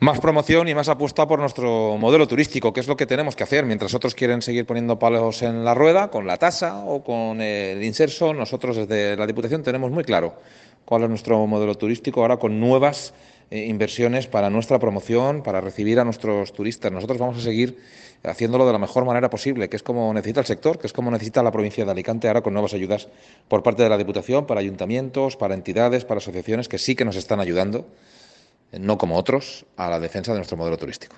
más promoción y más apuesta por nuestro modelo turístico, que es lo que tenemos que hacer. Mientras otros quieren seguir poniendo palos en la rueda con la tasa o con el inserso, nosotros desde la Diputación tenemos muy claro cuál es nuestro modelo turístico ahora con nuevas eh, inversiones para nuestra promoción, para recibir a nuestros turistas. Nosotros vamos a seguir haciéndolo de la mejor manera posible, que es como necesita el sector, que es como necesita la provincia de Alicante ahora con nuevas ayudas por parte de la Diputación, para ayuntamientos, para entidades, para asociaciones que sí que nos están ayudando eh, no como otros, a la defensa de nuestro modelo turístico.